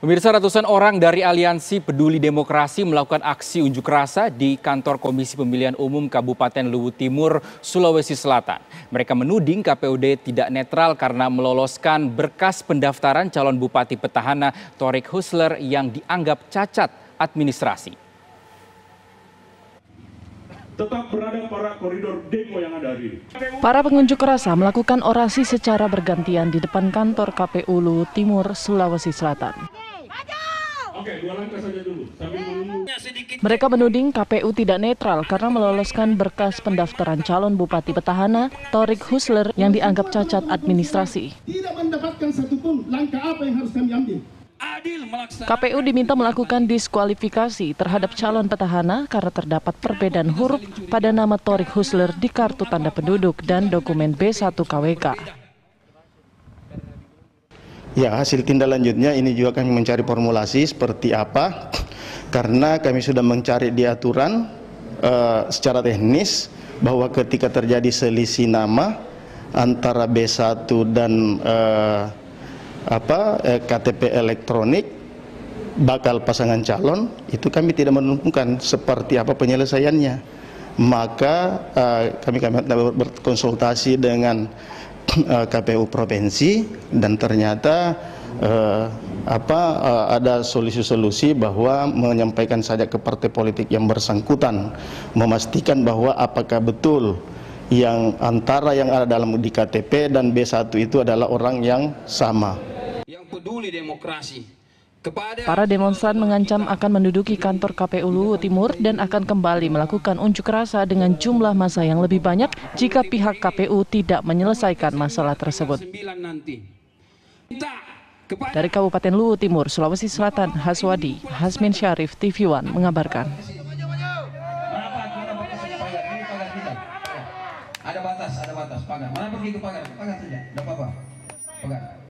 Pemirsa ratusan orang dari Aliansi Peduli Demokrasi melakukan aksi unjuk rasa di kantor Komisi Pemilihan Umum Kabupaten Luwu Timur, Sulawesi Selatan. Mereka menuding KPUD tidak netral karena meloloskan berkas pendaftaran calon Bupati Petahana Torik Husler yang dianggap cacat administrasi. Tetap berada para koridor demo yang ada di. Para pengunjuk rasa melakukan orasi secara bergantian di depan kantor KPU Luwu Timur, Sulawesi Selatan. Iya, iya. Mereka menuding KPU tidak netral karena meloloskan berkas pendaftaran calon Bupati Petahana, Torik Husler, yang dianggap cacat administrasi. KPU diminta melakukan diskualifikasi terhadap calon petahana karena terdapat perbedaan huruf pada nama Torik Husler di kartu tanda penduduk dan dokumen B1 KWK. Ya, hasil tindak lanjutnya ini juga kami mencari formulasi seperti apa karena kami sudah mencari di aturan uh, secara teknis bahwa ketika terjadi selisih nama antara B1 dan uh, apa eh, KTP elektronik bakal pasangan calon itu kami tidak menemukan seperti apa penyelesaiannya maka uh, kami kami berkonsultasi dengan Eh, KPU provinsi dan ternyata uh, apa uh, ada solusi-solusi bahwa menyampaikan saja ke partai politik yang bersangkutan memastikan bahwa apakah betul yang antara yang ada dalam di KTP dan B1 itu adalah orang yang sama yang peduli demokrasi Para demonstran mengancam akan menduduki kantor KPU Luwu Timur dan akan kembali melakukan unjuk rasa dengan jumlah masa yang lebih banyak jika pihak KPU tidak menyelesaikan masalah tersebut. Dari Kabupaten Luwu Timur, Sulawesi Selatan, Haswadi, Hasmin Syarif, TV One mengabarkan. Ada batas, ada batas, pagar. Mana pergi ke pagar? Pagar saja, tidak apa-apa. Pagar.